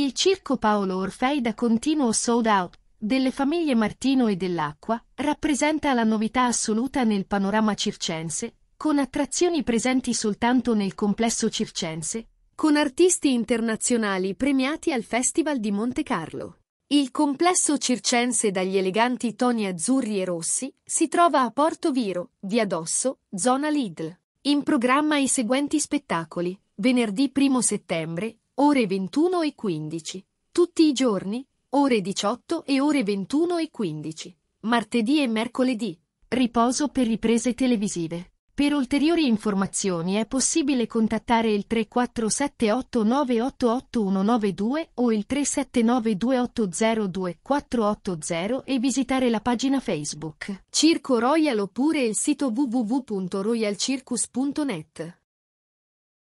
Il circo Paolo Orfei da continuo sold out delle famiglie Martino e dell'Acqua rappresenta la novità assoluta nel panorama circense, con attrazioni presenti soltanto nel complesso circense, con artisti internazionali premiati al Festival di Monte Carlo. Il complesso circense dagli eleganti toni azzurri e rossi si trova a Porto Viro, via Dosso, zona Lidl. In programma i seguenti spettacoli. Venerdì 1 settembre, ore 21 e 15. Tutti i giorni, ore 18 e ore 21 e 15. Martedì e mercoledì. Riposo per riprese televisive. Per ulteriori informazioni è possibile contattare il 3478988192 o il 37928024880 e visitare la pagina Facebook Circo Royal oppure il sito www.royalcircus.net.